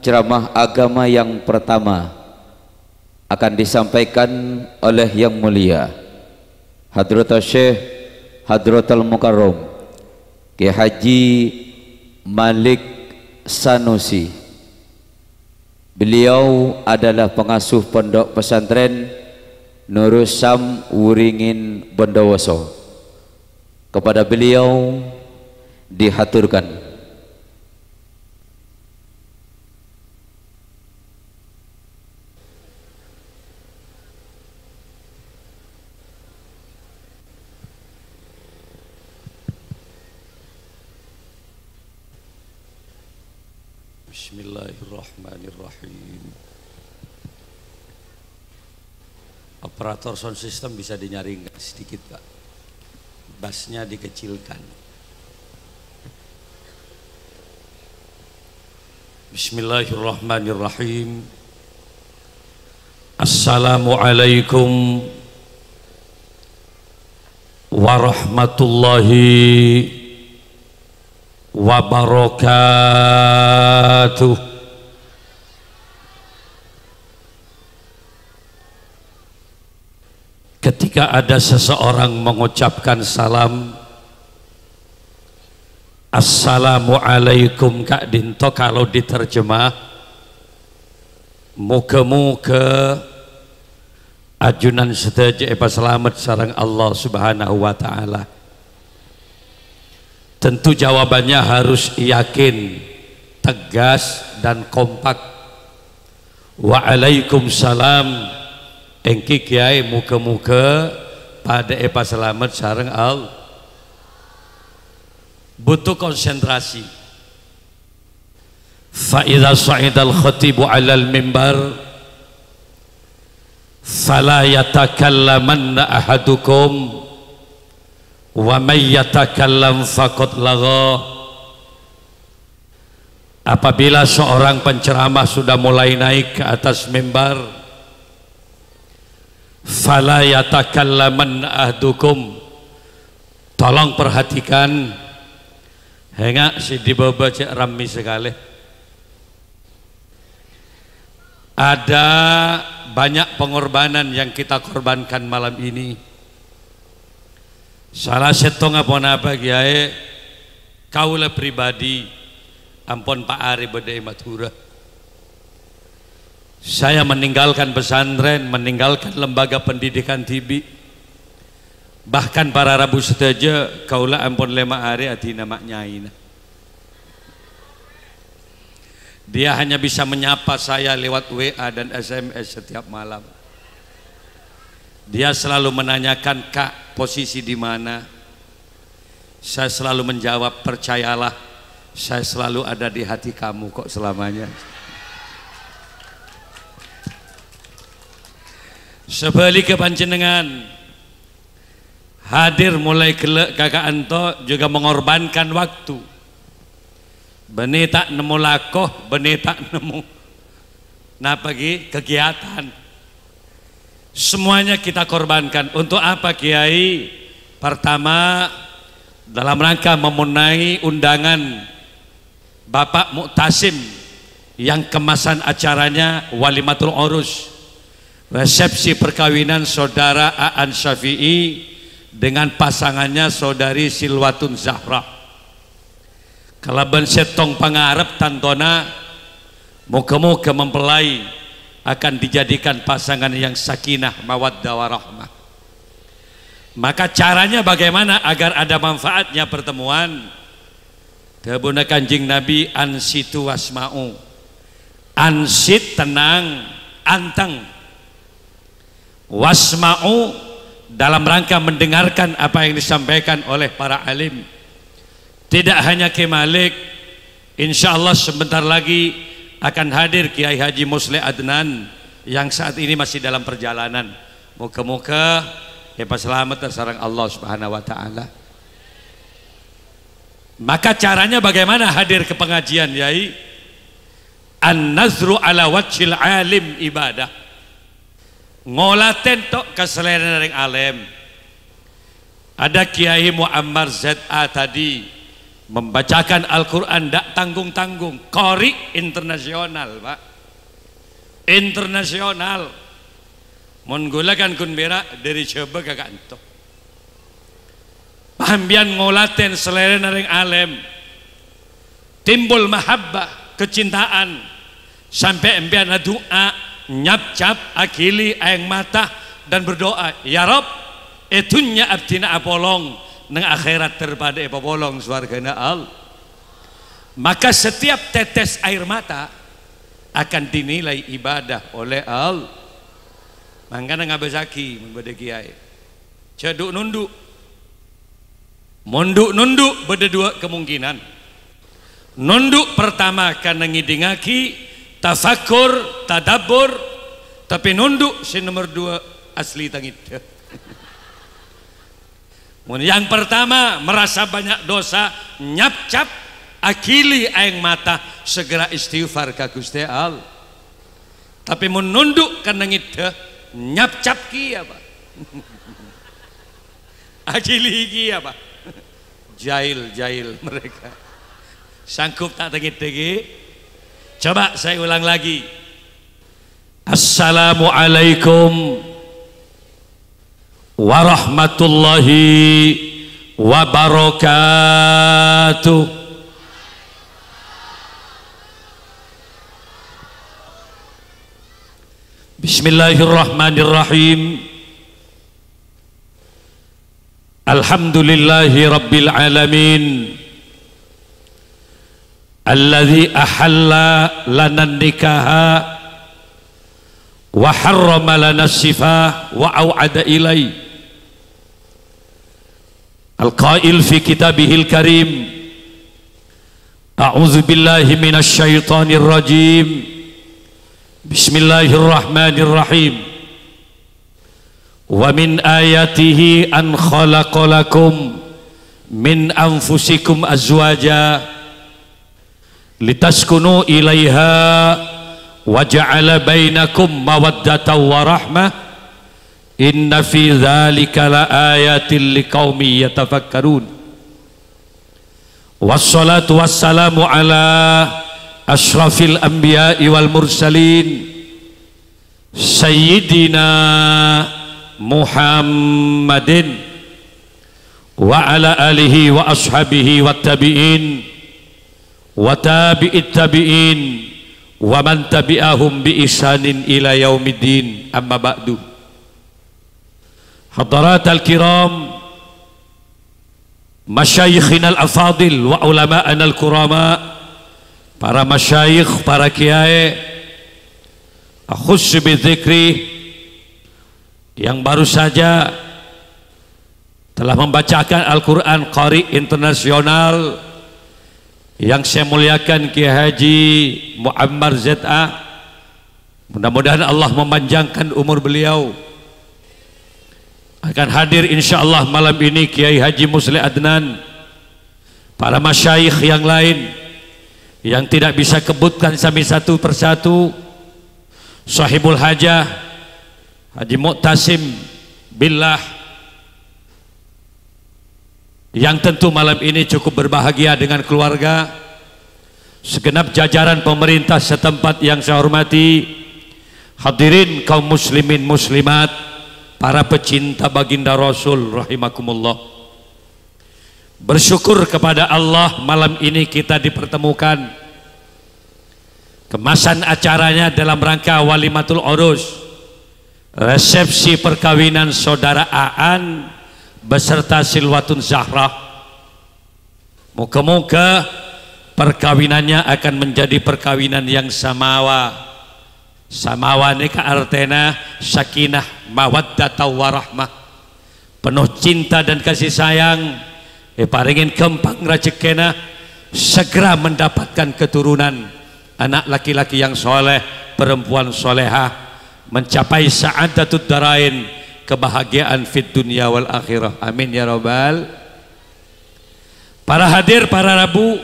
ceramah agama yang pertama akan disampaikan oleh yang mulia Hadratul Syekh Hadratul Mukarram Ki Haji Malik Sanusi Beliau adalah pengasuh pondok pesantren Nurusam Wuringin Bondowoso Kepada beliau dihaturkan operator sound system bisa dinyaringkan sedikit Pak. Bassnya dikecilkan. Bismillahirrahmanirrahim. Assalamualaikum warahmatullahi wabarakatuh. ketika ada seseorang mengucapkan salam Assalamualaikum Kak Dinto kalau diterjemah muka-muka ajunan sedaja epa selamat sarang Allah subhanahu wa ta'ala tentu jawabannya harus yakin tegas dan kompak waalaikumsalam salam Engki kiai muka-muka pada epa selamat sarang Allah butuh konsentrasi Fa'idha sa'idal khatibu alal mimbar Fala yatakallamanna ahadukum Wa man yatakallam faqad Apabila seorang penceramah sudah mulai naik ke atas mimbar fala yatakallaman ahdukum tolong perhatikan hengak si dibawa cek rami sekali ada banyak pengorbanan yang kita korbankan malam ini salah setong apa apa kiai kaulah pribadi ampun pak Ari bedai maturah saya meninggalkan pesantren, meninggalkan lembaga pendidikan tibi. Bahkan para rabu setaja kaulah ampun lema hari hati nama nyaina. Dia hanya bisa menyapa saya lewat WA dan SMS setiap malam. Dia selalu menanyakan, "Kak, posisi di mana?" Saya selalu menjawab, "Percayalah, saya selalu ada di hati kamu kok selamanya." sebalik ke panjenengan hadir mulai kelek kakak Anto juga mengorbankan waktu benih tak nemu lakoh benih tak nemu nah pagi kegiatan semuanya kita korbankan untuk apa Kiai pertama dalam rangka memenuhi undangan Bapak Muktasim yang kemasan acaranya Walimatul Orus resepsi perkawinan saudara Aan Syafi'i dengan pasangannya saudari Silwatun Zahra. Kalaban setong pengarep tantona muka-muka mempelai akan dijadikan pasangan yang sakinah mawaddah warahmah. Maka caranya bagaimana agar ada manfaatnya pertemuan? Kebuna kanjing Nabi ansitu wasma'u. Ansit tenang, anteng wasma'u dalam rangka mendengarkan apa yang disampaikan oleh para alim tidak hanya Ki Malik insya Allah sebentar lagi akan hadir Kiai Haji Musli Adnan yang saat ini masih dalam perjalanan Muka-muka, ya selamat terserang Allah subhanahu wa ta'ala maka caranya bagaimana hadir ke pengajian Yai an-nazru ala wajhil alim ibadah ngolaten tok keselera ring alam ada Kiai Muammar ZA tadi membacakan Al-Quran tidak tanggung-tanggung kori internasional pak internasional menggulakan kun merah dari coba kakak antok pahambian ngolaten selera ring alam timbul mahabbah kecintaan sampai empian doa nyap-cap akili air mata dan berdoa ya Rob etunya abtina apolong neng akhirat terpada apolong bolong suargana al maka setiap tetes air mata akan dinilai ibadah oleh al mangkana ngabesaki menggoda kiai ceduk nunduk munduk nunduk beda dua kemungkinan nunduk pertama karena ngidingaki tafakur, tadabur, tapi nunduk si nomor dua asli tangit. Yang pertama merasa banyak dosa nyapcap akili aing mata segera istighfar ka Gusti Allah. Tapi menunduk kanangit nyapcap ki apa? akili ki apa? Jail jail mereka. Sangkup tak tengit tegi Coba saya ulang lagi. Assalamualaikum warahmatullahi wabarakatuh. Bismillahirrahmanirrahim. Alhamdulillahi rabbil alamin. الذي أحل لنا النكاح وحرم لنا الشفاء وأوعد إلي القائل في كتابه الكريم أعوذ بالله من الشيطان الرجيم بسم الله الرحمن الرحيم ومن آياته أن خلق لكم من أنفسكم أزواجاً لتسكنوا إليها وجعل بينكم مودة ورحمة إن في ذلك لآيات لقوم يتفكرون والصلاة والسلام على أشرف الأنبياء والمرسلين سيدنا محمد وعلى آله وأصحابه والتابعين wa tabi'it tabi'in wa man tabi'ahum bi isanin ila yaumiddin amma ba'du hadarat al-kiram masyayikhina al-afadil wa ulama'ana al-kurama para masyayikh, para kiai akhus bidzikri yang baru saja telah membacakan Al-Quran Qari Internasional yang saya muliakan Kiai Haji Muammar ZA mudah-mudahan Allah memanjangkan umur beliau akan hadir insya Allah malam ini Kiai Haji Musli Adnan para masyayikh yang lain yang tidak bisa kebutkan sami satu persatu sahibul hajah Haji Muqtasim billah yang tentu malam ini cukup berbahagia dengan keluarga segenap jajaran pemerintah setempat yang saya hormati hadirin kaum muslimin muslimat para pecinta baginda Rasul rahimakumullah bersyukur kepada Allah malam ini kita dipertemukan kemasan acaranya dalam rangka walimatul urus resepsi perkawinan saudara Aan beserta Silwatun Zahra moga-moga perkawinannya akan menjadi perkawinan yang samawa samawa nika artena sakinah mawaddata warahmah penuh cinta dan kasih sayang diparingin kempang rajekena segera mendapatkan keturunan anak laki-laki yang soleh perempuan solehah mencapai sa'adatud darain kebahagiaan fit dunia wal akhirah amin ya robbal para hadir para rabu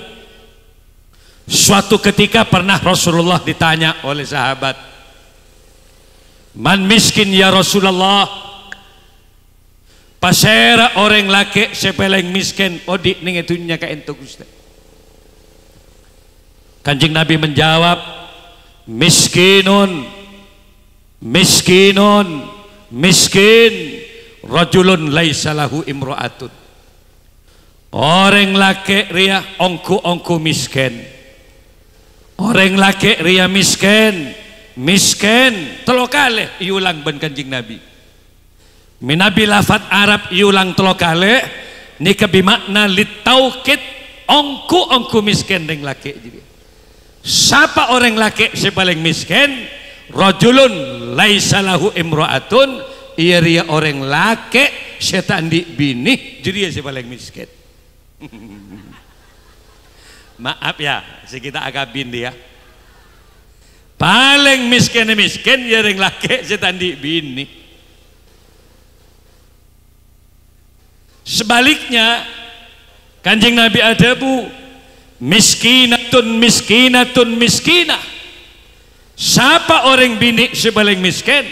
suatu ketika pernah Rasulullah ditanya oleh sahabat man miskin ya Rasulullah pasera orang laki sepeleng miskin odik ning itu ka entuk Gusti Kanjeng Nabi menjawab miskinun miskinun miskin rajulun laisalahu lahu imro'atun orang laki ria ongku-ongku miskin orang laki ria miskin miskin telokale iulang ben kanjing nabi minabi lafat Arab iulang telokale ni kebimakna litaukit ongku-ongku miskin deng laki jadi siapa orang laki si paling miskin rajulun laisa lahu imraatun ieu iya, iya, orang laki setan di bini jadi si paling miskin maaf ya si kita agak bin ya paling miskin miskin iya, orang laki setan di bini sebaliknya kanjeng nabi adabu miskinatun miskinatun miskinah Siapa orang bini sebaling miskin?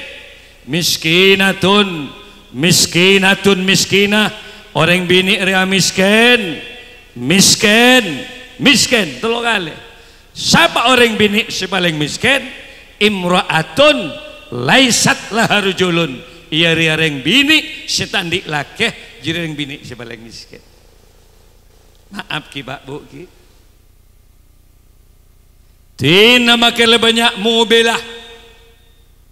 Miskinatun, miskinatun, miskinah. Orang bini ria miskin, miskin, miskin. Tolong kali. Siapa orang bini sebaling miskin? Imro'atun, laisat lah laharujulun. Ia ria orang bini, setandik lakeh, jiri orang bini sebaling miskin. Maaf ki pak bu ki. Tina lebih banyak mobil lah.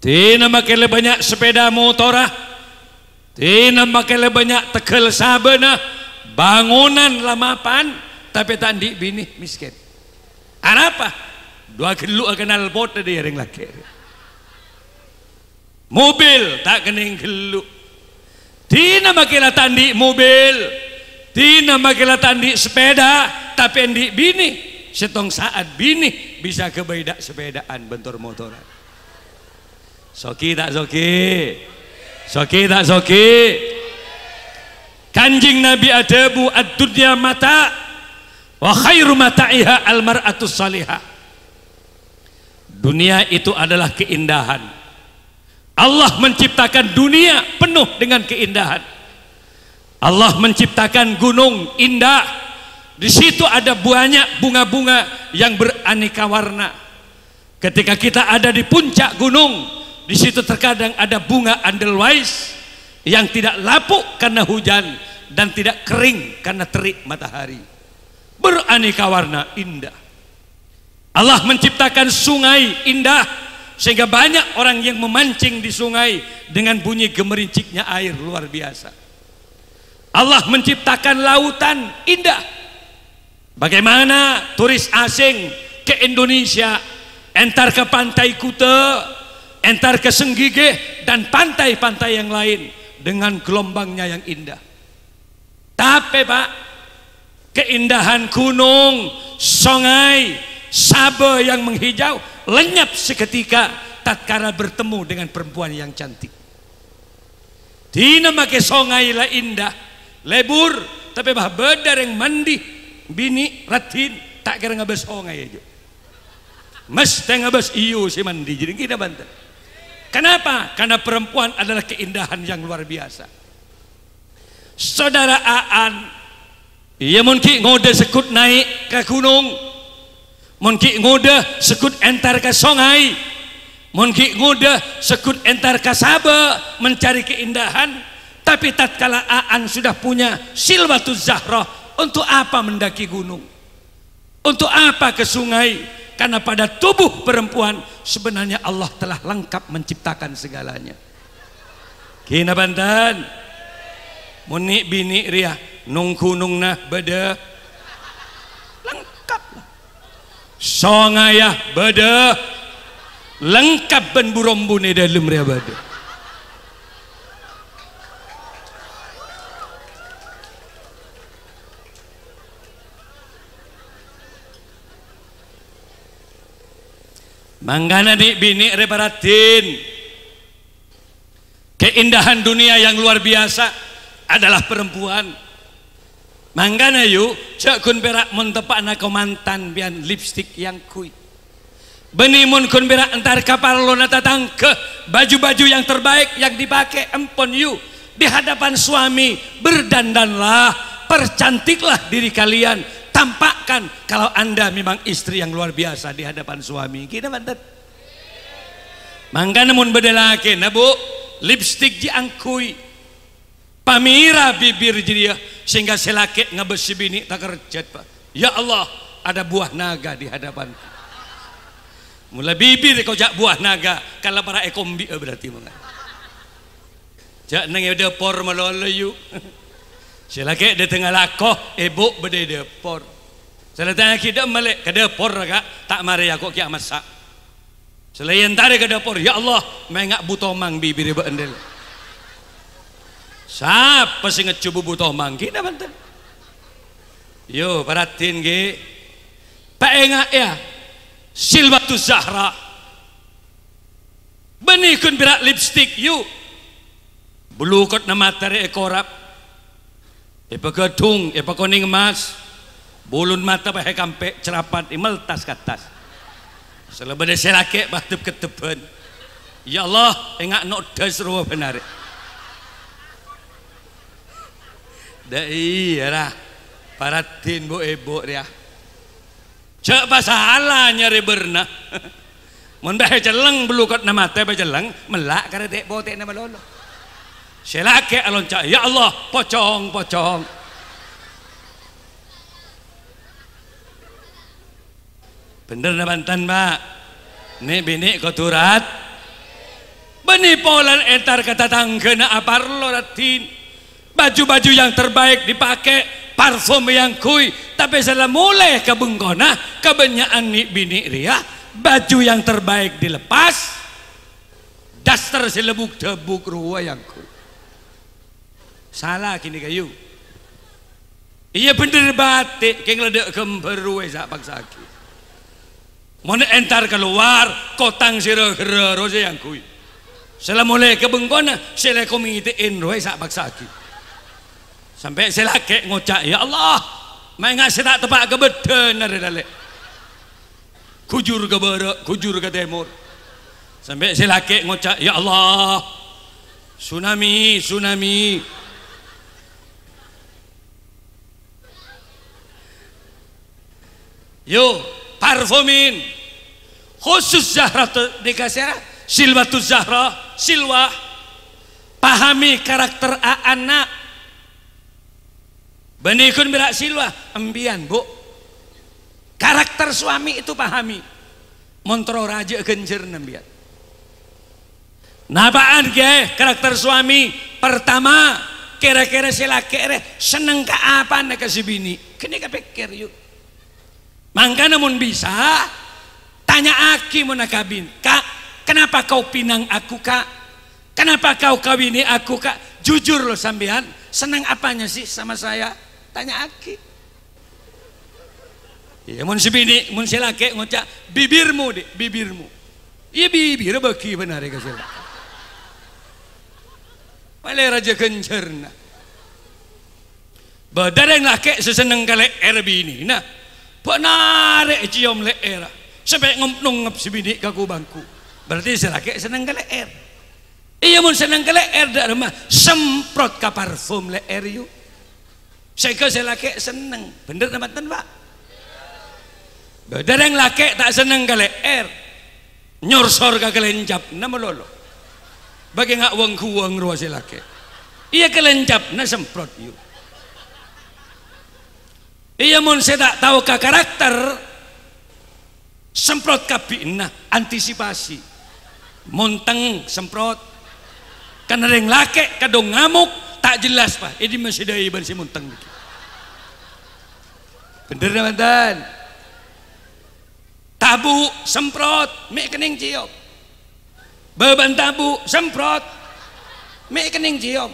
Tina lebih banyak sepeda motorah. Tina lebih banyak tekel sabana. Bangunan lamapan. Tapi tadi bini miskin. Arapa? Dua kelu akan ada di ring laki. Mobil tak kening kelu. Tina makela tandi mobil. Tina makela tandi sepeda. Tapi endik bini setong saat bini bisa kebeda sepedaan bentur motoran soki tak soki soki tak soki kanjing nabi adabu ad dunia mata wa khairu mata'iha al-mar'atus salihah dunia itu adalah keindahan Allah menciptakan dunia penuh dengan keindahan Allah menciptakan gunung indah di situ ada banyak bunga-bunga yang beraneka warna. Ketika kita ada di puncak gunung, di situ terkadang ada bunga andelwais yang tidak lapuk karena hujan dan tidak kering karena terik matahari. Beraneka warna indah. Allah menciptakan sungai indah sehingga banyak orang yang memancing di sungai dengan bunyi gemerinciknya air luar biasa. Allah menciptakan lautan indah Bagaimana turis asing ke Indonesia entar ke pantai Kuta, entar ke Senggige dan pantai-pantai yang lain dengan gelombangnya yang indah. Tapi Pak, keindahan gunung, sungai, sabe yang menghijau lenyap seketika tatkala bertemu dengan perempuan yang cantik. Dina make sungai lah indah, lebur tapi bah bedar yang mandi bini ratin tak kira ngebes onga ya jo mas ngebes iyo si mandi jadi kita banten kenapa karena perempuan adalah keindahan yang luar biasa saudara Aan iya mungkin ngode sekut naik ke gunung mungkin ngode sekut entar ke sungai mungkin ngode sekut entar ke sabe mencari keindahan tapi tatkala Aan sudah punya silwatu Zahra untuk apa mendaki gunung? Untuk apa ke sungai? Karena pada tubuh perempuan sebenarnya Allah telah lengkap menciptakan segalanya. Kina bantan. Munik bini ria nung kunung nah beda. Lengkap lah. Songayah beda. Lengkap ben burombune dalam ria beda. Manggana di bini rebahatin Keindahan dunia yang luar biasa adalah perempuan. Manggana yuk cek kun berak mentepak na mantan bian lipstick yang kui. Benimun kun berak entar kapal lo datang ke baju-baju yang terbaik yang dipakai empon yuk di hadapan suami berdandanlah percantiklah diri kalian tampakkan kalau Anda memang istri yang luar biasa di hadapan suami. Kita bantet. Mangga namun beda laki, nah bu, lipstik diangkui. Pamira bibir jadi ya, sehingga selaki ngebesi bini tak kerjat pak. Ya Allah, ada buah naga di hadapan. Mulai bibir kau jak buah naga, kalau para ekombi oh, berarti mangga. Jak nengi ada ya por malolayu. Si ke di tengah lakoh ibu bede depor. Sila tanya kita melek ke depor kak tak mari aku kia masak. Selain tarik ke dapur, ya Allah, mengak butomang bibir bandel. Siapa sih ngecubu butomang? Kita banten. Yo, perhatiin ge. pengak ya, silbatu zahra. kun birak lipstick, yuk. Belukot nama tarik ekorap epa ipakuning emas, bulun mata pakai kampek cerapat imel tas katas. Selebih selake batub ketepen. Ya Allah, engak nok das ruwa benar. Dai ya paratin bu ibu ya. Cek pasalah nyari berna. Mun bae celeng belukat nama teh bae celeng melak karena dek botek nama lolo. Selake alon Ya Allah, pocong, pocong. Bener na Bantan, Pak? bini koturat. Beni polan etar kata tanggena lo loratin. Baju-baju yang terbaik dipakai, parfum yang kui, tapi salah mulai ke bengkona, kebanyakan nih bini ria, baju yang terbaik dilepas, daster lebuk debuk ruwa yang kui salah kini kayu iya bener batik kayak ledek gemberu sak eh, paksaki mana entar keluar kotang sira gera rose yang kui selamole kebengkona sele komite enro sak paksaki sampai selake ngocak ya Allah main ngasih tak tepak kebeden ada dalek eh, kujur ke barat kujur ke timur sampai selake ngocak ya Allah tsunami tsunami yo parfumin khusus Zahra dikasih Silwatu Zahra Silwa pahami karakter anak benikun berak Silwa embian bu karakter suami itu pahami montro raja genjer nembian napaan ge karakter suami pertama kira-kira sila kira seneng ke apa nek kasih bini kenapa kepikir yuk Mangka namun bisa tanya aki muna kabin. Kak, kenapa kau pinang aku kak? Kenapa kau kawini aku kak? Jujur loh sambian, senang apanya sih sama saya? Tanya aki. Iya, mun si bini, mun si laki ngucap bibirmu deh, bibirmu. Iya bibir bagi benar ya kasih. Paling raja kencerna. yang laki seseneng kali RB ini. Nah, Penarek cium leher Sampai ngempnung ngep si bini kaku bangku. Berarti si laki seneng ke leer. Iya mun seneng ke leer dak rumah semprot ka parfum leer yuk. Sehingga laki seneng. Bener teman-teman pak? yang laki tak seneng ke leer. Nyorsor ke kelenjap. Nama lolo. Bagi ngak wang kuang ruas selaki. Iya kelenjap na semprot yuk. Iya mun saya tak tahu ke karakter semprot nah antisipasi monteng semprot kan yang laki kadang ngamuk tak jelas pak ini masih dari ibar si monteng bener mantan tabu semprot mek kening jio beban tabu semprot mek kening jio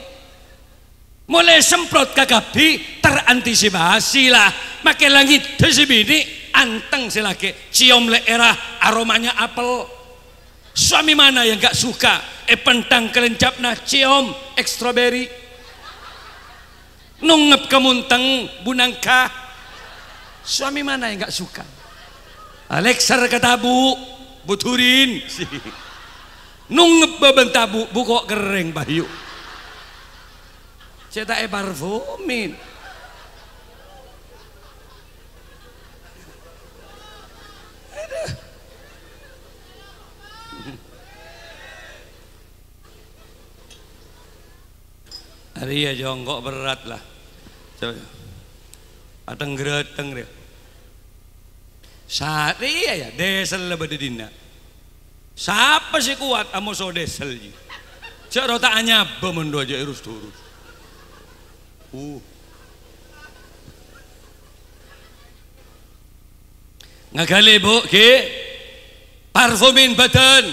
mulai semprot kagabi terantisipasi lah makai langit bini anteng laki cium le era aromanya apel suami mana yang gak suka eh pentang kelencap nah cium ekstroberi nungep kemunteng bunangka suami mana yang gak suka Alexar ketabu bu buturin nungep bebentabu bukok kering bayu cetake parfumin Hari ya jongkok berat lah. Coba. Ateng greteng dia. Sari ya ya desel lah dina. Siapa sih kuat amo so desel ji. Cak rota anyab bemen aja irus turus. Uh. Ngagali bu, ki parfumin badan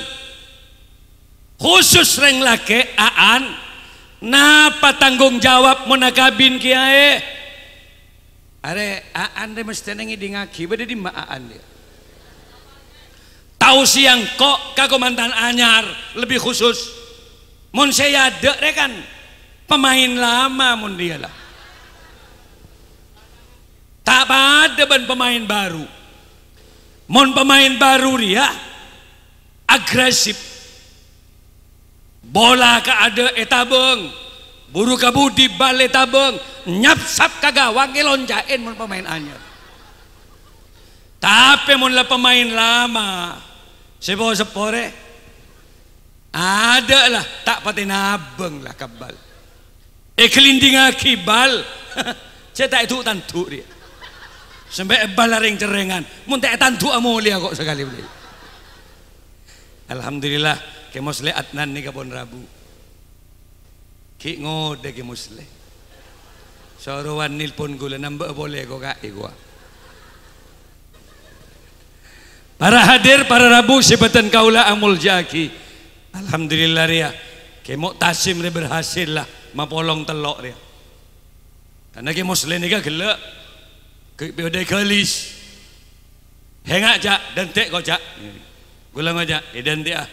khusus reng laki aan napa tanggung jawab menakabin kiai are aan deh mesti nengi di ngaki beda di ma aan dia tahu siang kok kagomantan anyar lebih khusus mun saya dek rekan Pemain lama mun dia lah. Tak ada ban pemain baru. Mun pemain baru dia agresif. Bola ka ada etabeng. Eh, Buru kabudi balai tabeng. Nyapsap kagawang lonjain mun pemain anyar. Tapi mun lah pemain lama. Sepo sepore. Ada lah tak pati nabeng lah kabal e kibal cetak itu tanduk dia sampai balaring cerengan muntek tanduk amulia kok sekali beli Alhamdulillah ke atnan Adnan ni kapon Rabu ki ngode ke musle sorowan nilpon gula nambah boleh kok kak gua Para hadir para Rabu sebatan kaulah amul jaki. Alhamdulillah ria. Kemok tasim berhasil lah mapolong telok dia. Karena ke muslim ni kan gelak. Ke biodai Hengak jak dentek kau jak. Gulang kau jak, eden eh, ah.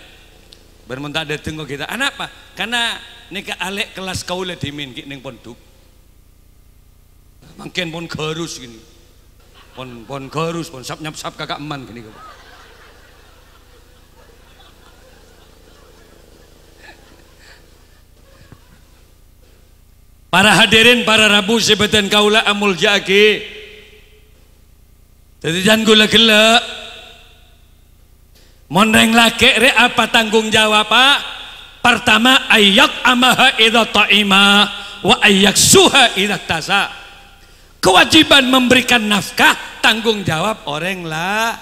Bermentak dateng kau kita. Anak apa? Karena ni ke alek kelas kau lah timin ki ning pondok. Mungkin pon kerus gini. Pon pon kerus, pon sap nyap sap kakak eman gini Para hadirin para rabu sebeten kaula amul jaki. Jadi jangan gula gela. Monreng laki re apa tanggung jawab pak? Pertama ayak amaha idha ta'ima wa ayak suha idha tasa. Kewajiban memberikan nafkah tanggung jawab orang lah.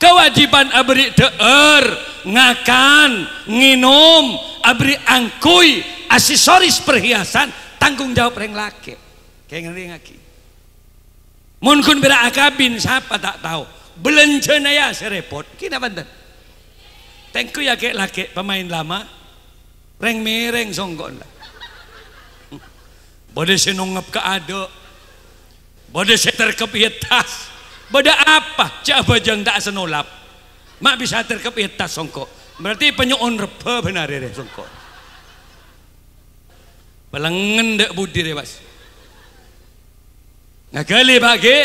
Kewajiban abri deer, ngakan, nginum, abri angkui, aksesoris perhiasan tanggung jawab reng laki kayak ngeri ngaki munkun bila akabin siapa tak tahu belencana ya serepot kita banten tengku ya kayak laki pemain lama reng mereng songkon lah si senungap ke ado si seterkep tas bodoh apa coba jangan tak senolap mak bisa terkep tas songkok berarti penyuon repe benar ya songkok Pelengen dek budi deh mas. Ngagali bagi.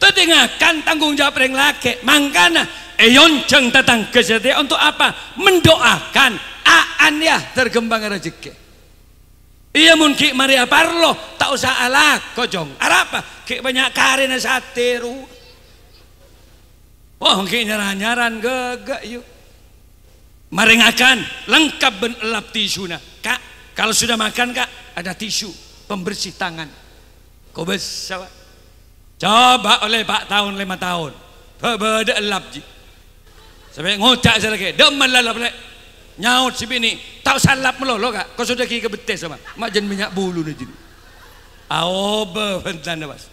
Tedengakan tanggung jawab yang laki. Mangkana. Eyon eh, ceng tetang untuk apa? Mendoakan. Aan ya tergembang rezeki. Iya mungkin mari parlo tak usah alak kojong. Arapa? Kek banyak karena satiru. oh, mungkin nyaran-nyaran gagak yuk. Maringakan lengkap ben elap tisuna. Kak kalau sudah makan kak, ada tisu pembersih tangan. Kobes siapa? Coba oleh pak tahun lima tahun. Bebeda elap ji. Sampai ngocak saya lagi. Demen lalap lek. Nyaut si bini. Tahu salap melolo kak. Kau sudah kiki betes sama. Mak jen minyak bulu nih jadi. Aobe bentan bas.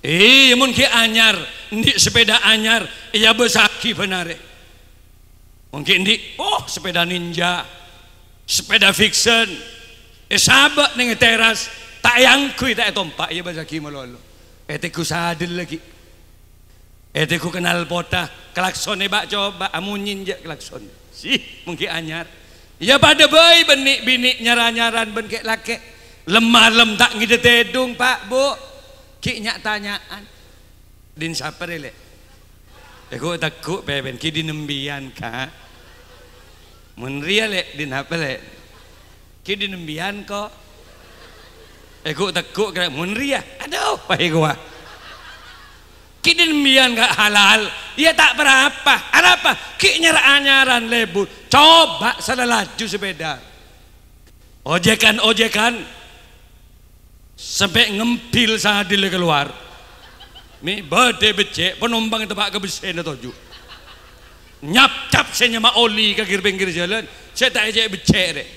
Eh, mungkin anyar, di sepeda anyar, ia besaki benar. Mungkin di, oh sepeda ninja, sepeda fiction eh sahabat ning teras tak yang kui tak eh, tompak ya kima lolo, etiku eh, sadel lagi etiku eh, kenal potah klaksone bak coba amunyin ah, je klakson sih mungkin anyar ya pada boy benik binik nyaran nyaran ben laki lemah lemalem tak ngide tedung pak bu ki nyak tanyaan din siapa lek Aku takut peben ki dinembian kak mun lek din hape lek? ki di nembian ko ego eh, kira mun aduh pai gua ki di nembian gak halal ya tak berapa ada apa ki nyaran lebu coba salah laju sepeda ojekan ojekan sampai ngempil sadil keluar mi bade becek penumpang tebak ke besen tujuh nyap-cap saya nyama oli ke pinggir jalan saya tak ajak becek dek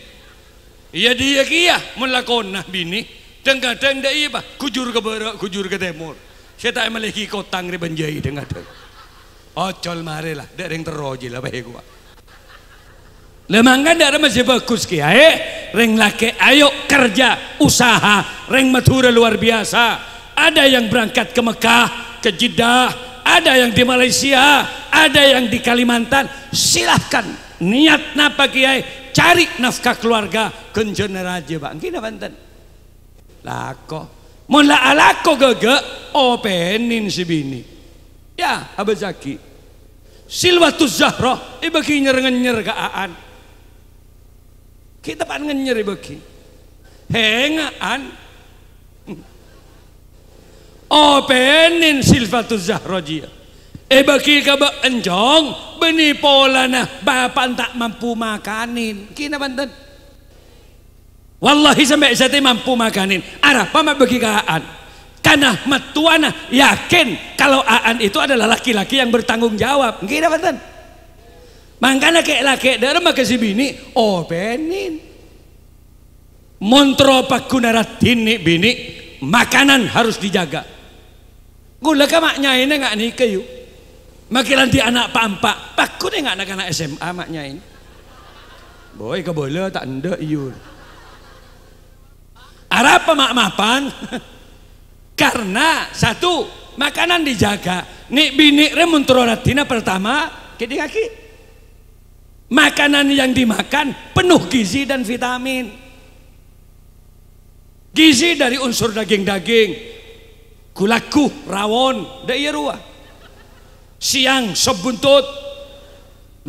iya dia kia ya, melakon nah bini tengah-tengah iya kujur ke barat kujur ke timur saya tak memiliki kotang di benjai tengah-tengah marilah mare lah yang teroji lah baik gua Lemangan dari masih bagus kia eh ring laki ayo kerja usaha ring matura luar biasa ada yang berangkat ke Mekah ke Jeddah ada yang di Malaysia ada yang di Kalimantan, silahkan niat napa kiai cari nafkah keluarga kencana raja bang Kita banten lako mun alako gege openin si bini ya abah zaki silwatus zahroh ibaki nyer nyer gaan kita pan nyer ibaki hengaan openin silwatus zahroh jia Eh bagi kaba enjong beni pola na bapan tak mampu makanin. Kina banten. Wallahi sampai saya mampu makanin. Arah pamat bagi kaan. Karena matuana yakin kalau aan itu adalah laki-laki yang bertanggung jawab. Kina banten. Mangkana kayak laki darah maka si bini openin. Montro pakunarat ini bini makanan harus dijaga. Gula kamaknya ini nggak nih yuk. Makin nanti anak pampak. nih nggak anak-anak SMA maknya ini. Boy ke bola tak ndak iur. Iya. Arab pemakmapan. Karena satu, makanan dijaga. Nik binik remun pertama, kiri kaki. Makanan yang dimakan penuh gizi dan vitamin. Gizi dari unsur daging-daging, kulaku, rawon, da iya ruah siang sebuntut,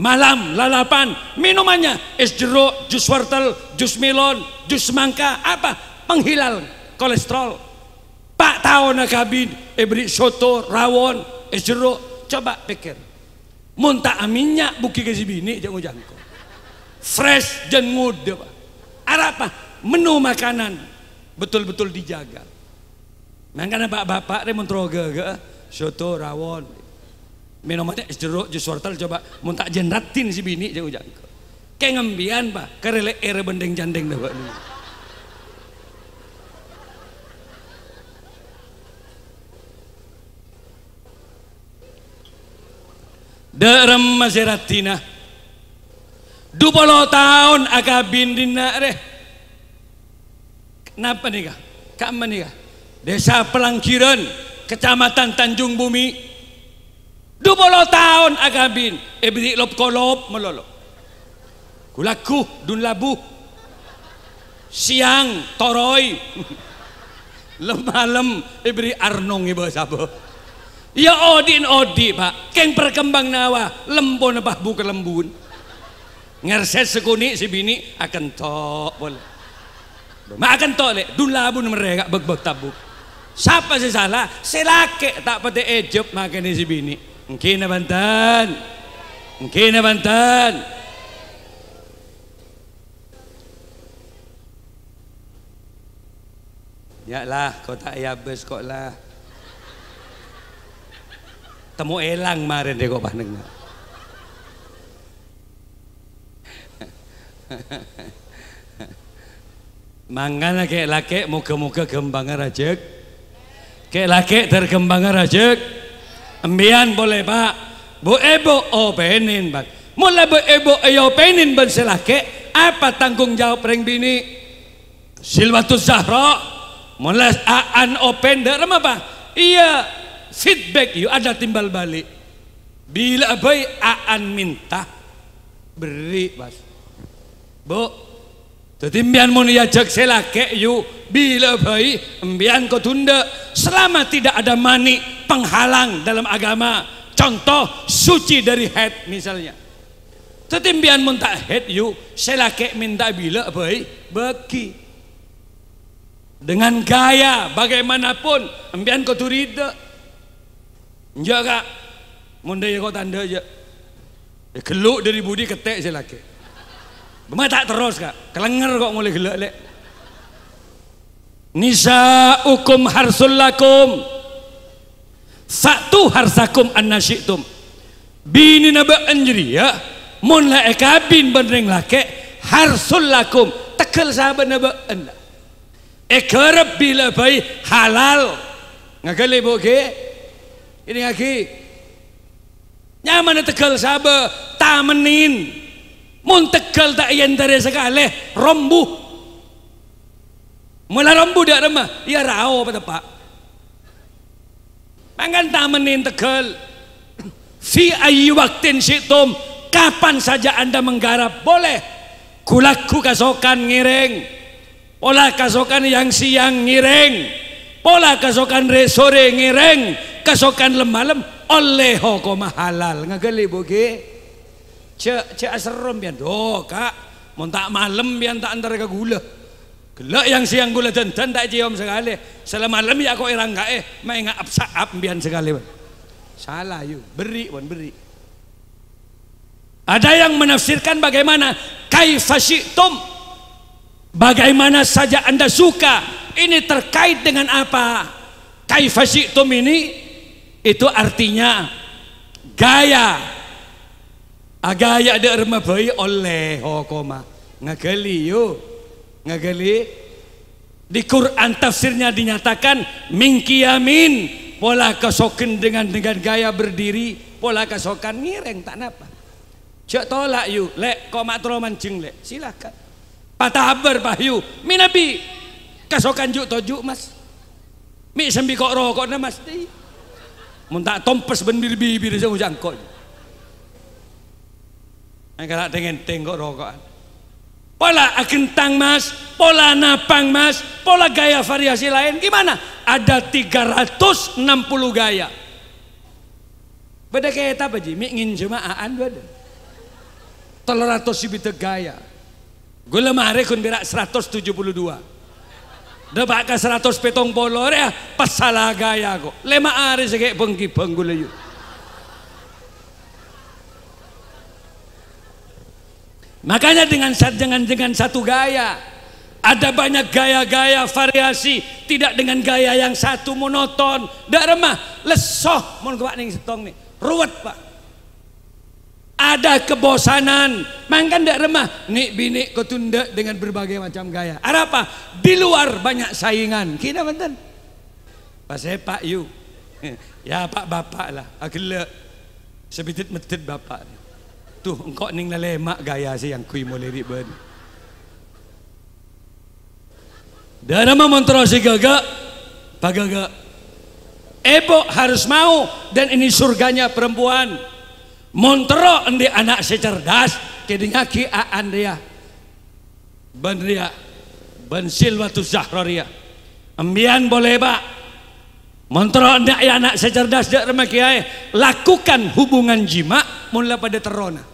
malam lalapan, minumannya es jeruk, jus wortel, jus melon, jus semangka, apa? Penghilal kolesterol. Pak tahu nakabin, ebri eh, soto, rawon, es jeruk, coba pikir. Muntah aminnya buki kasih bini jangan jangko. Fresh dan mood apa? Arapa menu makanan betul-betul dijaga. Makanya bapak-bapak remontro gege soto rawon minum mati es jeruk jus wortel coba muntah jenratin si bini jauh jangka kayak ngembian pak kerele ere bendeng jandeng dah pak Derem maseratina dua puluh tahun agak bindina reh Kenapa nih kak? Kamu nih kak? Desa Pelangkiran, Kecamatan Tanjung Bumi, Dumulo tahun agabin. Eh, lop kolop malolo. Kulaku dunlabu. Siang toroi, Lemalem ibri eh, arnong ibu sabo. Ya odin odi pak. Keng perkembang nawa. Lembu apa bukan lembun. Ngerset sekuni si bini akan tok boleh. akan to le, dunlabon mereka begbag tabuk. Siapa sih salah? Si laki tak pati ejep makan si bini. Mungkin ya, bantan. Mungkin ya, bantan. Ya lah, kau tak yabes kok lah. Temu elang kemarin deh kok paneng. Mangan laki-laki, moga-moga gembangan rajek. Kek laki tergembangan rajek. Ambian boleh pak. Bu ebo openin oh, pak. Mula bu ebo ayo openin ban silake. Apa tanggung jawab ring bini? Silwatus Zahra. Mula an open dah apa? Iya feedback you ada timbal balik. Bila baik aan minta beri pak Bu jadi mbian mun diajak ya selake yu bila bayi mbian kau tunda selama tidak ada mani penghalang dalam agama. Contoh suci dari head misalnya. Tetimbian mun tak head yu selake minta bila bayi bagi Dengan gaya bagaimanapun mbian kau turida. Enggak kak. Mun dia kau tanda aja. Keluk dari budi ketek selake. Metak terus kak, kelenger kok mulai gelak lek. Nisa ukum harsulakum, satu harsakum annasyitum. Bini naba anjri ya, mun lae kabin benreng lake harsulakum tekel sahabat naba anda. Ekarab bila bayi halal ngakali boke ini ngaki nyaman tekel sahabat tamenin Muntegal tak yen dari sekali rombu. Mula rombu dak remah, ya rao pada pak. Pangan tamenin tegal. Fi ayi waktin situm, kapan saja anda menggarap boleh. Gulaku kasokan ngiring, pola kasokan yang siang ngiring, pola kasokan sore ngiring, kasokan lemalem oleh hukum halal ngagali bugi. Cek cek serem pian. Do oh, kak, mau tak malam pian tak antara ke gula. Gelak yang siang gula dan tak cium sekali. Selama malam ya kok irang gak eh, main ngap saap pian sekali. Salah yuk, beri pun beri. Ada yang menafsirkan bagaimana kaifasyitum bagaimana saja Anda suka. Ini terkait dengan apa? Kaifasyitum ini itu artinya gaya agaya ada erma bayi oleh hokoma oh, ngageli yo ngageli di Quran tafsirnya dinyatakan mingkiamin pola kasokan dengan dengan gaya berdiri pola kasokan mireng tak napa cek tolak yuk lek koma troman jeng lek silakan patah habar pak yu minabi kasokan juk tojuk mas mi sembi kok rokok na mas di mun tompes ben bibir-bibir saja Angkat dengan tengok rokokan. Pola agentang mas, pola napang mas, pola gaya variasi lain. Gimana? Ada 360 gaya. Beda kayak apa ji? Mingin jemaaan beda. Telur ratus sibit gaya. Gue lemari kun berak 172. Debak ke seratus petong bolore ya, pasalah gaya kok. Lema hari segek pengki penggulayu. Makanya dengan dengan dengan satu gaya, ada banyak gaya-gaya variasi, tidak dengan gaya yang satu monoton. tidak remah, lesoh mon kuwak ning setong nih. Ruwet, Pak. Ada kebosanan, mangkan ndak remah, nik bini ketunda dengan berbagai macam gaya. Ada apa? Di luar banyak saingan. kira benten. Pak saya Pak Yu. Ya Pak Bapak lah. Agile. Ah, Sebitit metit Bapak. Tuh engkau ning lelemak gaya yang kui mo lirik ben. Dana mo mantra si gaga, pagaga. Ebo harus mau dan ini surganya perempuan. Montero endi anak secerdas cerdas, kini ngaki aan dia. Ben bensil ben zahroria. Ambian boleh pak, Montro ndak ya anak secerdas dak remeh kiai, lakukan hubungan jima mula pada terona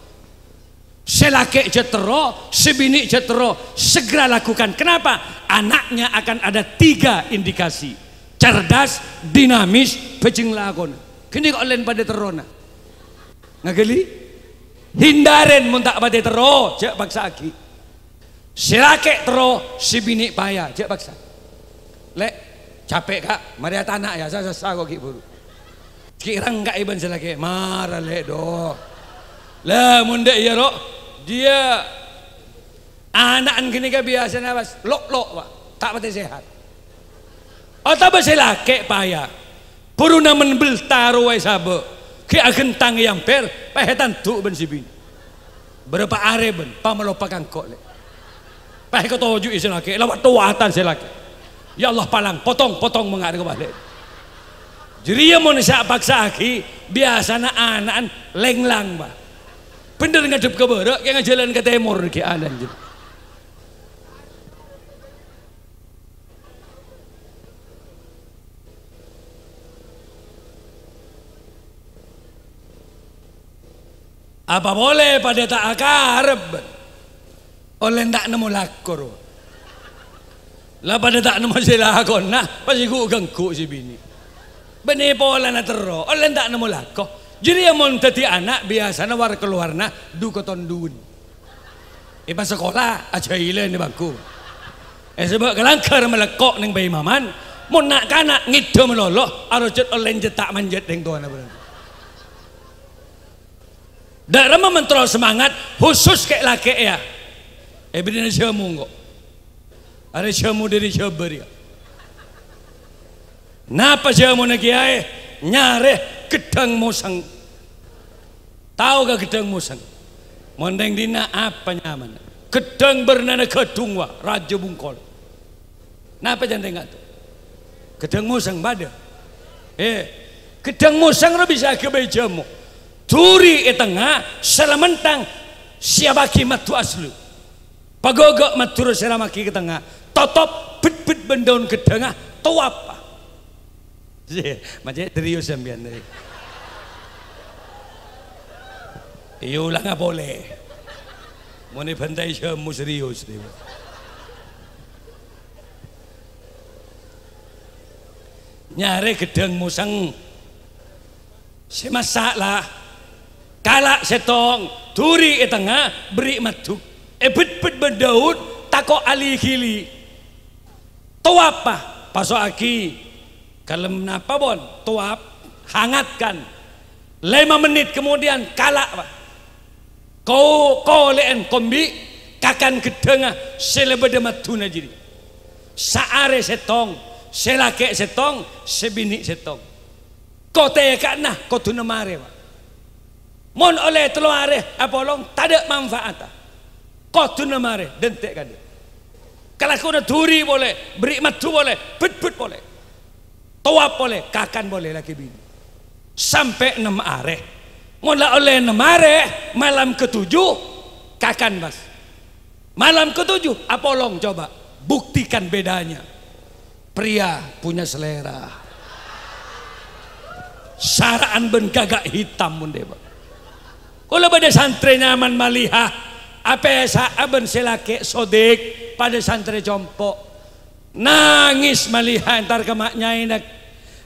selake jetero, sebini jetero, segera lakukan. Kenapa? Anaknya akan ada tiga indikasi. Cerdas, dinamis, pecing lakon. Kini kok lain pada terona. Ngageli? Hindarin muntak pada tero, cek paksa aki. Silake tero, sebini payah, cek paksa. Lek, capek kak, mari anak ya, saya sasa kok kiburu. Kirang kak iban silake, marah lek doh. Lah mundek ya rok, dia anak gini kan biasa nawas lok lok pak tak pati sehat atau besi laki payah, puruna menbel taruh wae sabe ke agentang yang per pahetan tu ben sibin berapa are ben pamelopakan kok le pahe kau tuju isi laki lewat tuatan si laki ya Allah palang potong potong mengadu balik, jadi ya mau nisa paksa aki biasana anak lenglang pak bener ngadep ke barat kayak ngajalan ke timur ke alan gitu. Apa boleh pada tak akar, oleh tak nemu lakor. Lah pada tak nemu silakon nah pasti ku gengku si bini. Bene pola na tero oleh tak nemu lakor jadi yang tadi anak biasanya war keluarna du koton duun Iba eh, sekolah aja hilang di bangku eh sebab kelangkar melekok neng bayi maman mau nak kanak ngido meloloh arojot olen jetak manjat neng tuan apa darah menterol semangat khusus kayak laki ya eh beri jamu kok ada jamu dari jabar ya Napa jamu nak nyareh gedang museng tahu gak gedang museng mending dina apa nyaman gedang bernana gedungwa raja bungkol kenapa jangan dengar tuh gedang museng pada eh gedang museng lo bisa ke bejamu turi e tengah selamentang siabaki matu aslu pagogok matur selamaki ke tengah totop bet bet bendaun ke tengah tuap Maksudnya serius sampean tadi. Iya ulah nggak boleh. Mau nih bantai semu serius nih. Nyari gedeng musang si masalah kalak setong turi di e tengah beri matuk ebet eh, bet bedaud, berdaud tako alihili tuapa paso aki kalau napa bon? Tuap, hangatkan. Lima menit kemudian kalak pak. Kau kau leen kombi kakan ketengah selebede matuna jadi. Saare setong, selake setong, sebini setong. Kau teh nah, kau tuna mare pak. Mon oleh teluare apolong tada manfaat. Kau tuna mare dentek kan. Kalau kau duri boleh, beri matu boleh, put put boleh. Tuwap boleh, kakan boleh lagi bini. Sampai enam areh. Mula oleh enam areh, malam ketujuh, kakan mas. Malam ketujuh, apolong coba. Buktikan bedanya. Pria punya selera. Saraan ben kagak hitam mun deba. Kalau pada santri nyaman malihah, apa ya sa'aben selake sodik pada santri compok Nangis melihat, ntar ke maknyai nak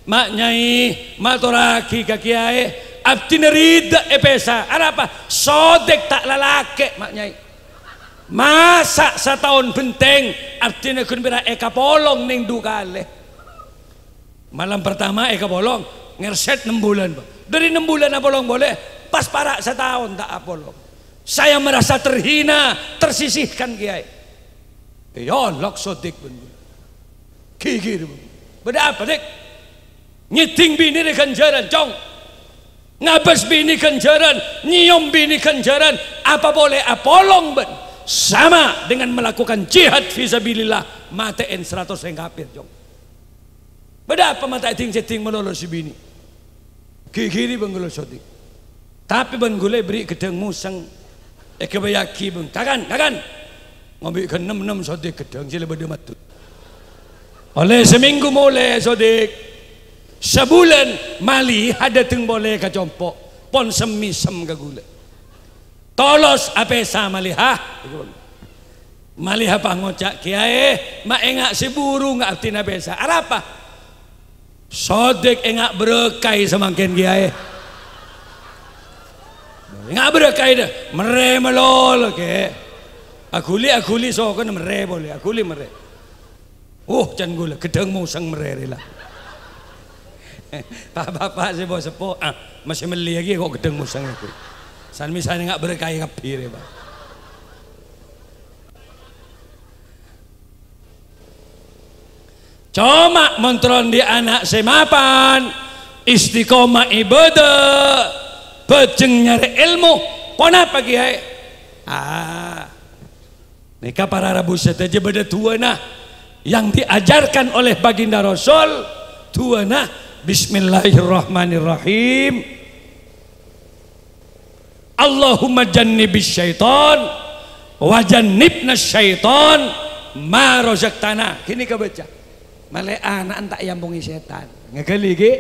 maknyai matoraki ka kiai abtinerid epesa. Ada apa? Sodek tak lalake maknyai. Masa setahun benteng artinya kun bira eka polong ning dukale. Malam pertama eka polong ngerset 6 bulan. Dari 6 bulan polong boleh, pas para setahun tak apolong. Saya merasa terhina, tersisihkan kiai. Iyon, ya lok sodik benteng. Gigi itu. Beda apa dek? Nyiting bini di kenjaran, cong. Ngabes bini kenjaran, nyium bini kenjaran. Apa boleh apolong ben? Sama dengan melakukan jihad visabilillah. Matein seratus yang kafir, cong. Beda apa mata ting ceting melolos si bini? kikiri ini benggulo Tapi benggule beri gedeng musang. Eke bayaki beng. Kakan, kakan. Ngombe ke enam enam sotik gedeng. jadi berdua matut. Oleh seminggu mulai sodik. Sebulan mali ada tim boleh ke Pon semisem ke gula. Tolos apa sama maliha Malihah apa ngocak kiai. Ma engak si burung ngak abtin apa Arapa? Sodik engak berkai semakin kiai. Engak berkai dah. Mere melol ke. Akuli akuli so kan mere boleh. Akuli mere. Oh, jangan gula gedeng musang mereri lah. Bapak-bapak sih bawa sepo, ah, masih meli lagi kok gedeng musang itu. San misalnya nggak berkaya ngepir ya, Pak. Cuma mentron di anak semapan istiqomah ibadah bejeng nyari ilmu pagi kiai ah nikah para rabu seteja beda tua nah yang diajarkan oleh baginda Rasul tuana bismillahirrahmanirrahim Allahumma jannibis syaitan wa jannibna syaitan ma razaqtana kini kebaca male anak entak yampungi setan ngegali ge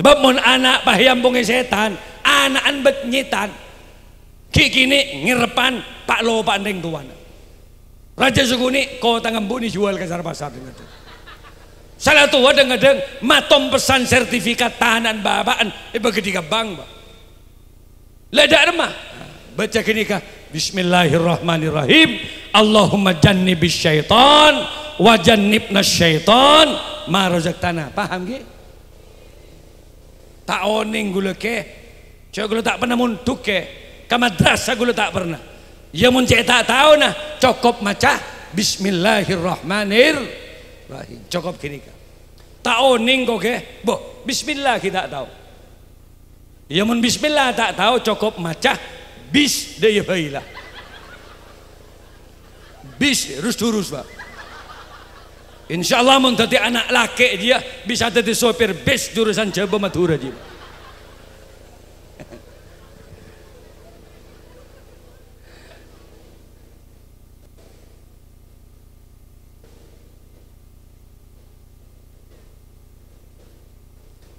sebab mun anak pah yampungi setan anak-anak bet nyitan kikini ngirepan pak lo pak ndeng tuan Raja suku ini kau tangembu ini jual ke pasar dengan Salah tua dengan deng matom pesan sertifikat tahanan babaan eh begitu bang ba. Ledak remah. Baca kini kah? Bismillahirrahmanirrahim. Allahumma jannibis syaitan wa jannibna syaitan ma tanah. Paham ki? Tak oning gula ke. Cok gula tak pernah muntuk ke. Kamadrasa gula tak pernah ya mun cek tak tahu nah cukup maca Bismillahirrahmanirrahim cukup kini kan tak oning kok ke boh Bismillah kita tahu ya mun Bismillah tak tahu cukup maca bis daya bis terus terus pak Insya Allah mun anak laki dia bisa jadi sopir bis jurusan Jawa Madura dia.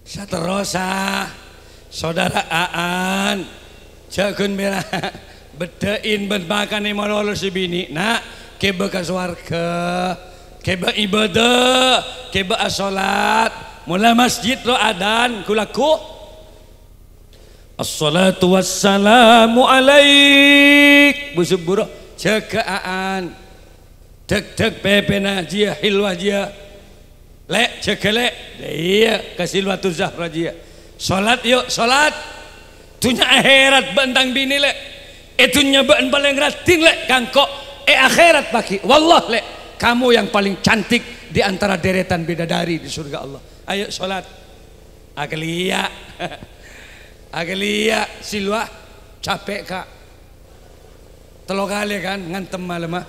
Saterosa, saudara Aan, jagun merah, bedein berbakan yang mau si bini, nak kebe ke warga, ibadah, kebe asolat, mulai masjid lo adan, kulaku. Assalatu wassalamu alaik, busuk buruk, jaga Aan, deg deg pepe najia hilwajia, lek jaga lek, iya kasilwatu zahra dia salat yuk salat tunya akhirat bentang bini lek itu eh, nyebaan paling rating lek kangkok Eh akhirat bagi wallah lek kamu yang paling cantik di antara deretan bidadari di surga Allah ayo salat agelia agelia silwa capek kak Telok kali kan ngantem malam ah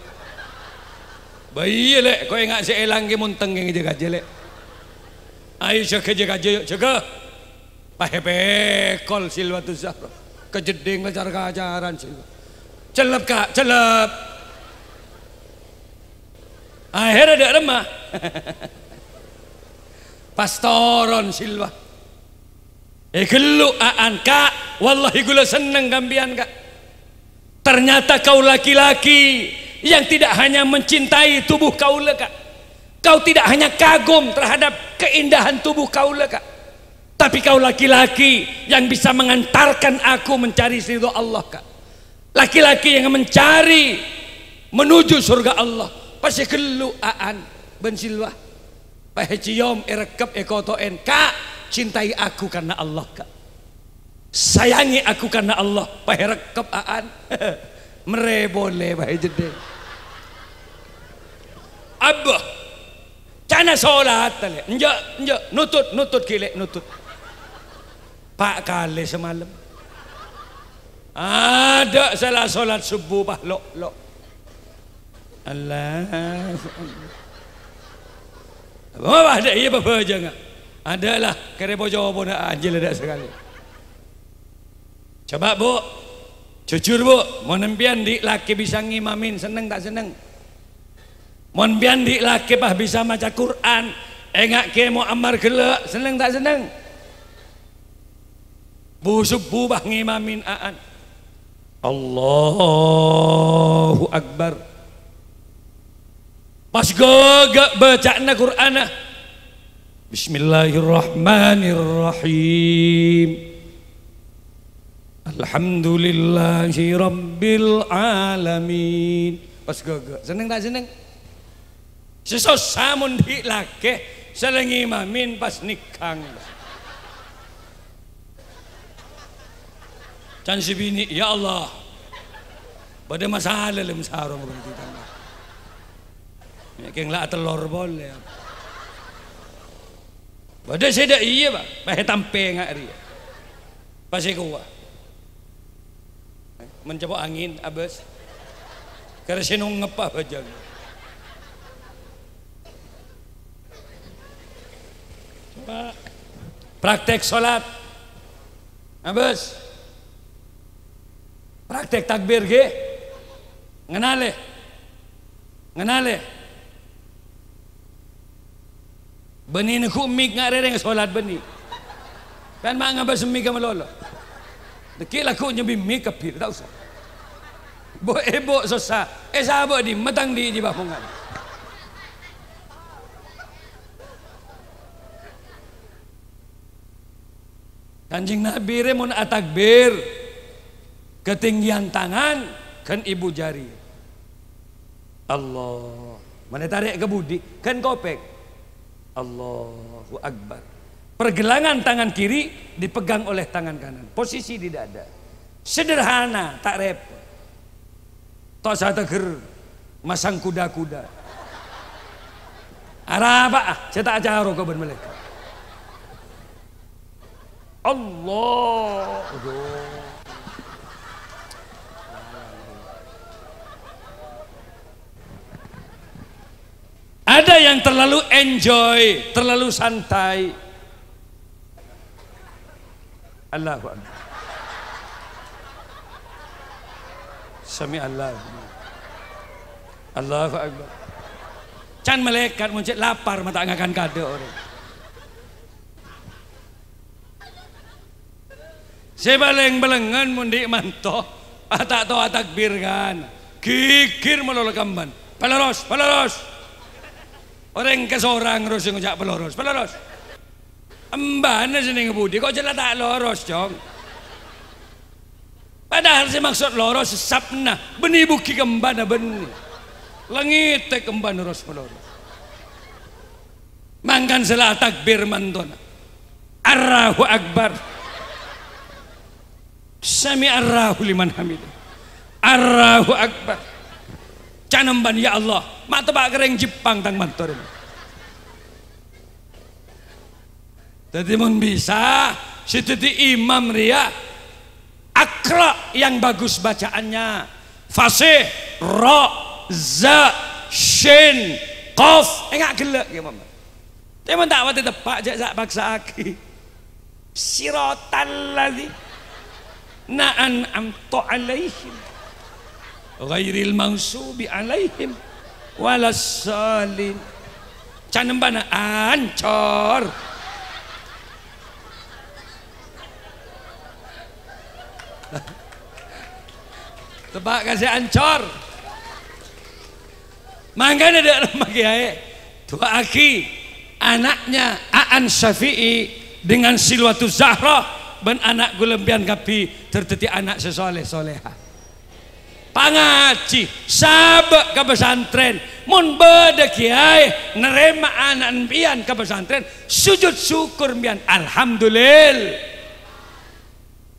bayi lek kau ingat si elang ke munteng yang jaga jelek Ayo jaga jaga jaga jaga. Pahe kol tuh zahra. Kejeding kejar kejaran silwa. Celep kak, celep. Akhirnya ada remah. Pastoron silwa. Eh gelu aan kak. Wallahi gula seneng gambian kak. Ternyata kau laki-laki yang tidak hanya mencintai tubuh kau lekak Kau tidak hanya kagum terhadap keindahan tubuh kau leka. Tapi kau laki-laki yang bisa mengantarkan aku mencari ridho Allah kak. Laki-laki yang mencari menuju surga Allah. Pasti keluaan ben silwah. Paheciyom erekep eh, ekotoen. Eh, kak, cintai aku karena Allah kak. Sayangi aku karena Allah. Paherekep aan. Merebole pahejede. Abah. kena solat tele. Njak njak nutut nutut kile nutut. Pak kali semalam. Ada salah solat subuh pak lok lok. Allah. Bawa oh, bawa ada iya bawa jangan. Ada lah kerepo jawab pun anjir ada sekali. Coba bu, jujur bu, mau nempian di laki bisa ngimamin seneng tak seneng? Mun bian di laki pah bisa maca Quran, engak ke mau amar gele, seneng tak seneng? Busuk bubah ngimamin aan. Allahu Akbar. Pas gagak bacaan Quran ah. Bismillahirrahmanirrahim. Alhamdulillahi Alamin. Pas gagak. Seneng tak seneng? Sesosamon di laki selengi mamin pas nikang. Can si bini, ya Allah. Bada masalah lem sarong bantitan. Keng lah telor boleh. Bada saya dah iya pak, pakai tampe ngak Pas saya kuat. Mencoba angin abes. Karena sinong ngepah bajang. Pak. Praktek sholat. Abus. Praktek takbir ge. Ngenale. Eh. Ngenale. Eh. Beni ni kumik ngak rereng sholat beni. Kan mak ngak basmi ke melolo. Dekil aku nyebi mik kapir. Lah tak usah. Bo ebo sosa. Eh sahabat eh, di matang di di bapungan. Kanjing Nabi remun ya, atakbir. Ketinggian tangan kan ibu jari. Allah. Mana tarik ke budi kan kopek. Allahu Akbar. Pergelangan tangan kiri dipegang oleh tangan kanan. Posisi di dada. Sederhana, tak repot. Tak saya masang kuda-kuda. Arabah, saya tak ajar kau ben mereka. Allah. Ada yang terlalu enjoy, terlalu santai. Allah Akbar. Sami Allah. Allahu Akbar. Can melekat muncul lapar mata ngakan kado orang. Sebaleng-balengan mundi manto. Ata to atakbir kan. Kikir melolokamban. peloros peloros, Orang kesorang ros yang ngejak palaros, palaros. Emban aja nih ngebudi, kok jelas tak loros, cong. Padahal si maksud loros sapna, beni buki kembana beni. Langit te kemban loros peloros, Mangkan selah takbir mantona. arahu Akbar. Sami arrahu liman hamid. Arrahu akbar. Canemban ya Allah. Mata pak kering Jepang tang mantor. Jadi mun bisa situ di imam ria akra yang bagus bacaannya fasih ra za shin qaf enggak gelek ya mama tapi tak wati tepak jak sak paksa aki sirotan lagi na an'amta alaihim ghairil maghsubi alaihim walassalin canembana ancor tebak kasih ancor mangga ada rumah kiai tua aki anaknya Aan Syafi'i dengan Silwatu Zahra ben anak gue lembian kapi terteti anak sesoleh soleha pangaci sabak ke pesantren mun beda kiai nerima anak pian ke pesantren sujud syukur pian alhamdulillah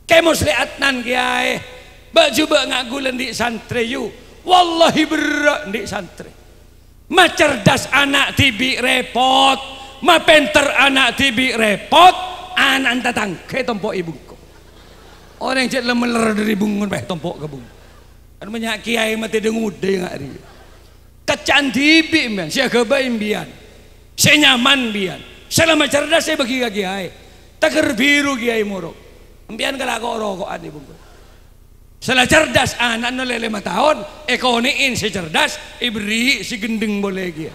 kemus liatnan kiai baju bak ngagulen di santri yu wallahi berak di santri macerdas anak tibi repot ma anak tibi repot Anak datang ke tempat ibu ko orang cek meler dari bungun meh tempat ke bung kan banyak kiai mati dengude ngak dia kecan dibi man saya kebaim bian saya nyaman bian saya lama cerdas saya bagi ke kiai taker biru kiai muruk bian kalau aku rokokan ibu ko Salah cerdas anak no lima tahun ekoniin si cerdas ibri si gendeng boleh kia.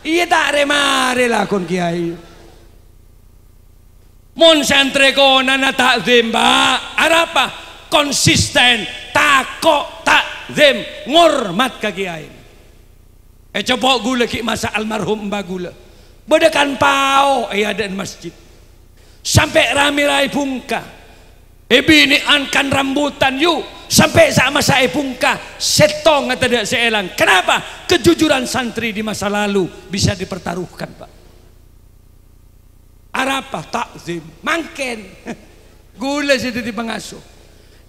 Iya tak remare lah kon kiai mun santreko nana takzim pak apa konsisten takok takzim ngormat ka kiai eh coba gula ki masa almarhum mbak gula bedekan pau eh dan masjid sampai rai bungka, Ebi eh, ini ankan rambutan yu sampai sama saya bungka setong atau tidak seelang kenapa kejujuran santri di masa lalu bisa dipertaruhkan pak Arapah takzim Mangken Gula jadi di pengasuh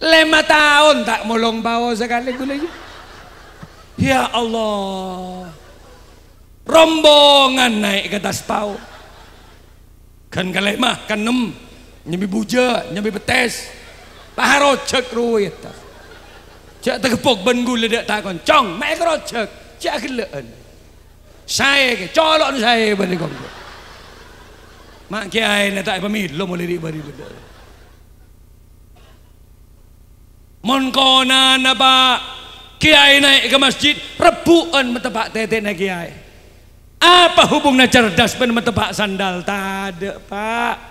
Lima tahun tak molong bawa sekali gula je. Ya Allah Rombongan naik ke atas pau Kan ke kan nem nyambi buja nyambi betes Paharo cek ruwi ya Cek tegepuk ben gula dek takon Cong Mek rocek Cek gelaan Saya ke Colok saya Bani gonggok Mak kiai ne tak pamit lo mau lirik bari beda. Mon kona na kiai naik ke masjid rebuan metepak tete naik kiai. Apa hubungnya cerdas pun metepak sandal? Tade pak.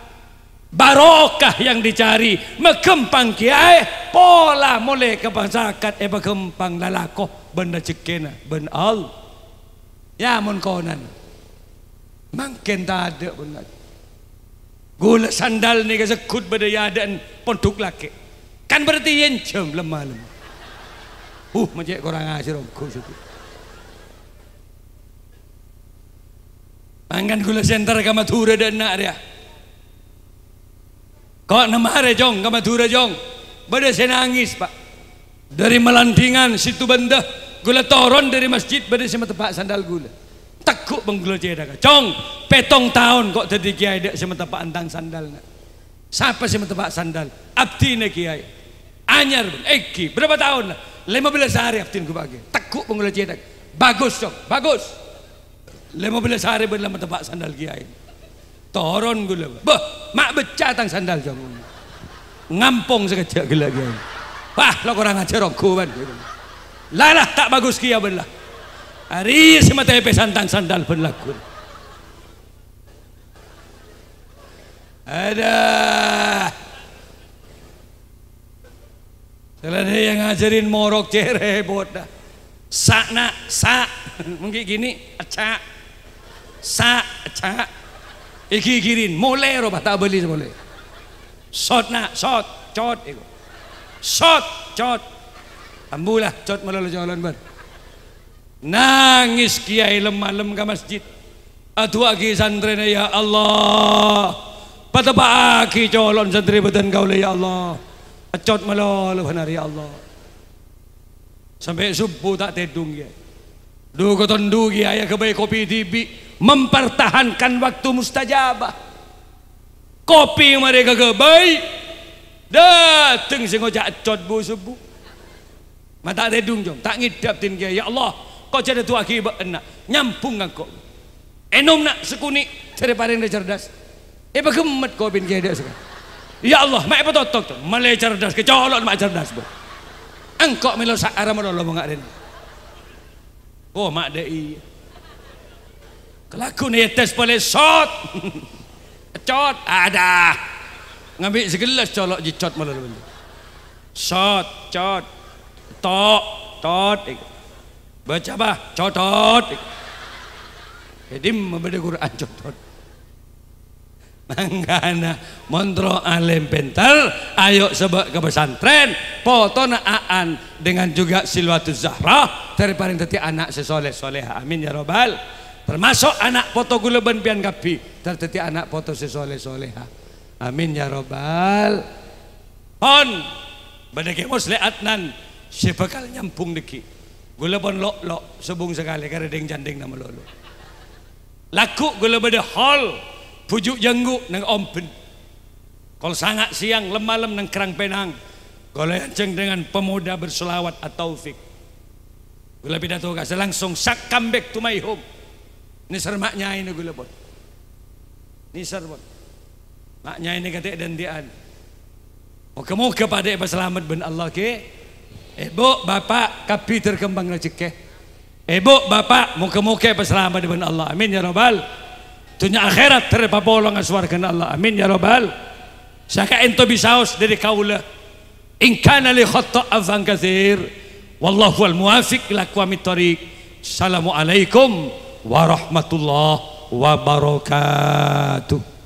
Barokah yang dicari Megempang kiai Pola mulai ke masyarakat Eh megempang lalakoh Benda cekena Ben al Ya mun konan Mangkin tak ada pun Gula sandal nih kut pada dan pondok laki. Kan berarti yang jam lemah lemah. Uh, macam kurang ajar ah, om kusut. Mangan gula center ke Madura dan nak dia. Kau nama ada jong ke Madura jong. beda saya nangis pak. Dari melantingan situ benda. Gula toron dari masjid bada saya tempat sandal gula. teguk menggelojai dah. Cong, petong tahun kok jadi kiai dek sama tempat antang sandal. Siapa sama pak sandal? Abdi ne kiai. Anyar, Eki, berapa tahun? Lah? Lima belas hari abdi ku bagi. Teguk menggelojai dah. Bagus cong, bagus. Lima belas hari berlama tempat sandal kiai. Toron gula. Bah, mak becah tang sandal cong. Ngampung sekejap gila kiai. Wah, lo kurang ajar aku kan. Lah lah, tak bagus kiai berlah. Ari semata santang sandal berlaku. Ada. Selada yang ngajarin morok cere bodah. Sa nak sa mungkin gini acak sa acak iki girin mulai roba tak beli boleh, shot nak shot cot iku shot cot ambulah cot melolo jalan ber Nangis kiai lemah lem ke masjid. atau aki santrene ya Allah. Patapa aki colon santri beten kau ya Allah. Acot melol benar ya Allah. Sampai subuh tak tedung ya. Duh ketendu ayah ya, kebaik kopi tibi mempertahankan waktu mustajabah. Kopi mereka kebaik dateng sing ojak acot bu subuh. Mata tedung jom tak ngidap tin kiai ya Allah kau jadi tua kibak enak nyampung engkau kan enom nak sekuni cari paling cerdas eh kumat kau bin kaya sekarang ya Allah mak apa totok tuh malai cerdas kecolok mak cerdas bu engkau milo saara mau lo mengarin oh mak iya kelakon ya tes boleh shot cot ada ngambil segelas colok jicot malah lo shot cot tok tot Baca bah, cotot. Jadi membaca Quran cotot. Manggana montro alim pentel, ayo sebab ke pesantren, foto aan dengan juga silwatus zahra, paling tadi anak sesoleh soleha. Amin ya robbal. Termasuk anak foto guleben pian kapi, tertiti anak foto sesoleh soleha. Amin ya robbal. On, leatnan, muslihatnan, sebekal nyampung deki. Gula pun lok lok sebung sekali karena deng janding nama lolo. Laku gula beda hall pujuk jenggu neng ompen. Kalau sangat siang lemalem neng kerang penang. Kalau enceng dengan pemuda berselawat atau fik. Gula pidato kasih langsung sak comeback to my home. Ini sermaknya ini gula pun. Ini serbon. Maknya ini kata dan dian. Moga-moga pada selamat ben Allah ke. Okay? Ibu, bapak, kapi terkembang rezeki. Ibu, bapak, muka-muka berselamat dengan Allah. Amin ya Rabbal. Tunya akhirat bolongan aswarkan Allah. Amin ya Rabbal. Saka ento bisaus dari kaula. In kana li khatta'an fan kathir. Wallahu al muwafiq ila qawamit tariq. Assalamualaikum warahmatullahi wabarakatuh.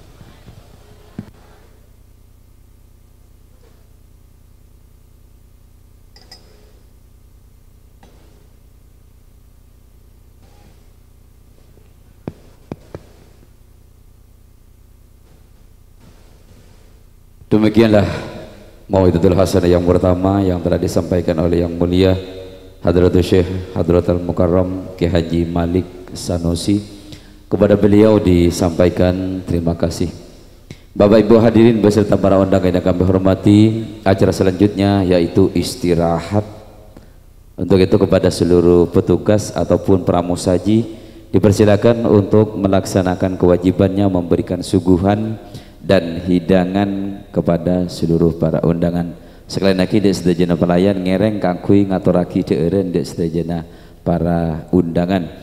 Demikianlah Mau'idatul Hasanah yang pertama yang telah disampaikan oleh Yang Mulia Hadratul Syekh Hadratul Mukarram Ki Haji Malik Sanusi kepada beliau disampaikan terima kasih. Bapak Ibu hadirin beserta para undangan yang kami hormati, acara selanjutnya yaitu istirahat. Untuk itu kepada seluruh petugas ataupun pramusaji dipersilakan untuk melaksanakan kewajibannya memberikan suguhan dan hidangan kepada seluruh para undangan sekalian lagi dek sedajana pelayan ngereng kangkui ngaturaki ceeren dek sedajana para undangan